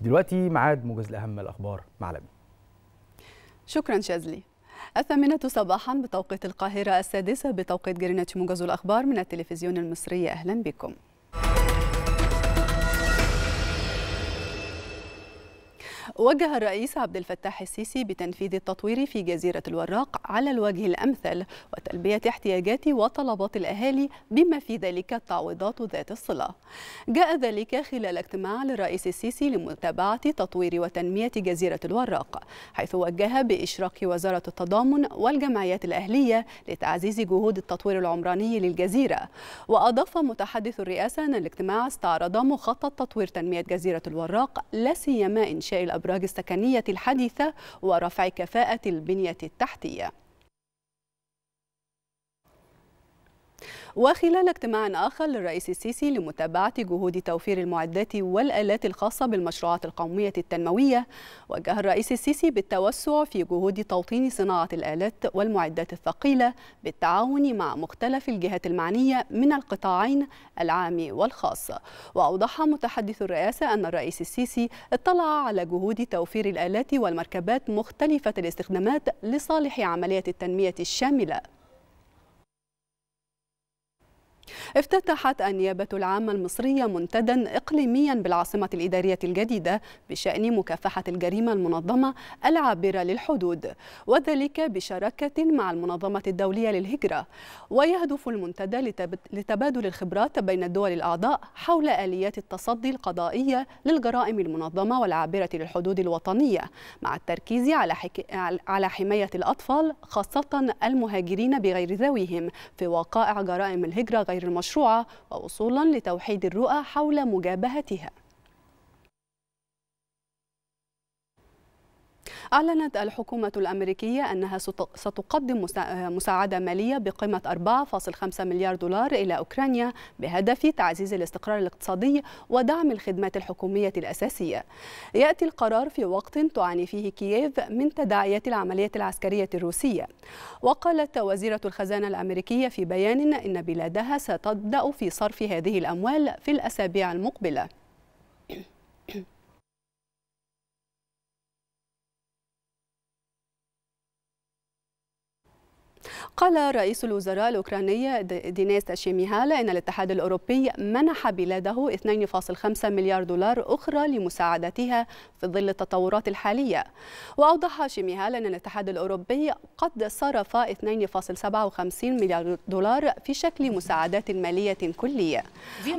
دلوقتي معاد موجز لأهم الأخبار مع شكرا شاذلي الثامنة صباحا بتوقيت القاهرة السادسة بتوقيت جرينتش موجز الأخبار من التلفزيون المصري أهلا بكم وجه الرئيس عبد الفتاح السيسي بتنفيذ التطوير في جزيرة الوراق على الوجه الأمثل وتلبية احتياجات وطلبات الأهالي بما في ذلك التعويضات ذات الصلة جاء ذلك خلال اجتماع للرئيس السيسي لمتابعة تطوير وتنمية جزيرة الوراق حيث وجه بإشراك وزارة التضامن والجمعيات الأهلية لتعزيز جهود التطوير العمراني للجزيرة وأضاف متحدث الرئاسة أن الاجتماع استعرض مخطط تطوير تنمية جزيرة الوراق لا سيما إنشاء الأبراج إبراج السكنية الحديثة ورفع كفاءة البنية التحتية وخلال اجتماع آخر للرئيس السيسي لمتابعة جهود توفير المعدات والآلات الخاصة بالمشروعات القومية التنموية وجه الرئيس السيسي بالتوسع في جهود توطين صناعة الآلات والمعدات الثقيلة بالتعاون مع مختلف الجهات المعنية من القطاعين العام والخاص وأوضح متحدث الرئاسة أن الرئيس السيسي اطلع على جهود توفير الآلات والمركبات مختلفة الاستخدامات لصالح عملية التنمية الشاملة افتتحت النيابة العامة المصرية منتدى إقليميا بالعاصمة الإدارية الجديدة بشأن مكافحة الجريمة المنظمة العابرة للحدود وذلك بشراكة مع المنظمة الدولية للهجرة ويهدف المنتدى لتبادل الخبرات بين الدول الأعضاء حول آليات التصدي القضائية للجرائم المنظمة والعابرة للحدود الوطنية مع التركيز على, حك... على حماية الأطفال خاصة المهاجرين بغير ذويهم في وقائع جرائم الهجرة غير المنظمة المشروعة ووصولا لتوحيد الرؤى حول مجابهتها أعلنت الحكومة الأمريكية أنها ستقدم مساعدة مالية بقيمة 4.5 مليار دولار إلى أوكرانيا بهدف تعزيز الاستقرار الاقتصادي ودعم الخدمات الحكومية الأساسية يأتي القرار في وقت تعاني فيه كييف من تداعيات العملية العسكرية الروسية وقالت وزيرة الخزانة الأمريكية في بيان إن بلادها ستبدأ في صرف هذه الأموال في الأسابيع المقبلة قال رئيس الوزراء الأوكراني دينيس شيميهال إن الاتحاد الأوروبي منح بلاده 2.5 مليار دولار أخرى لمساعدتها في ظل التطورات الحالية وأوضح شيميهال أن الاتحاد الأوروبي قد صرف 2.57 مليار دولار في شكل مساعدات مالية كلية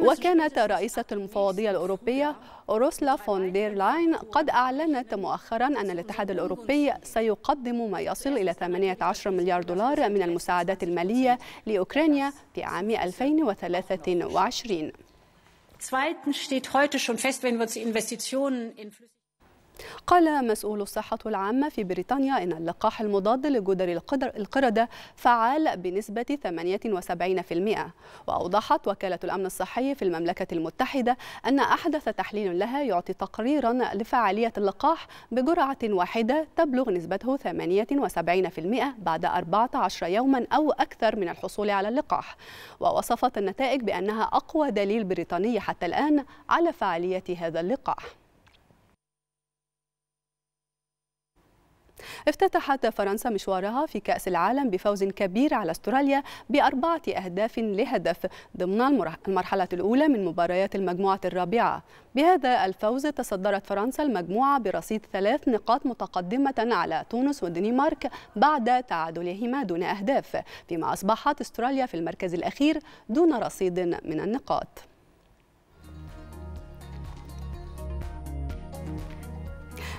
وكانت رئيسة المفوضية الأوروبية أوروسلا فون دير لاين قد أعلنت مؤخرا أن الاتحاد الأوروبي سيقدم ما يصل إلى 18 مليار دولار من المساعدات المالية لأوكرانيا في عام 2023. Zweitens steht heute schon fest, wenn wir uns Investitionen in قال مسؤول الصحة العامة في بريطانيا إن اللقاح المضاد لجدر القردة فعال بنسبة 78% وأوضحت وكالة الأمن الصحي في المملكة المتحدة أن أحدث تحليل لها يعطي تقريرا لفعالية اللقاح بجرعة واحدة تبلغ نسبته 78% بعد 14 يوما أو أكثر من الحصول على اللقاح ووصفت النتائج بأنها أقوى دليل بريطاني حتى الآن على فعالية هذا اللقاح افتتحت فرنسا مشوارها في كأس العالم بفوز كبير على استراليا بأربعة أهداف لهدف ضمن المرحلة الأولى من مباريات المجموعة الرابعة بهذا الفوز تصدرت فرنسا المجموعة برصيد ثلاث نقاط متقدمة على تونس والدنمارك بعد تعادلهما دون أهداف فيما أصبحت استراليا في المركز الأخير دون رصيد من النقاط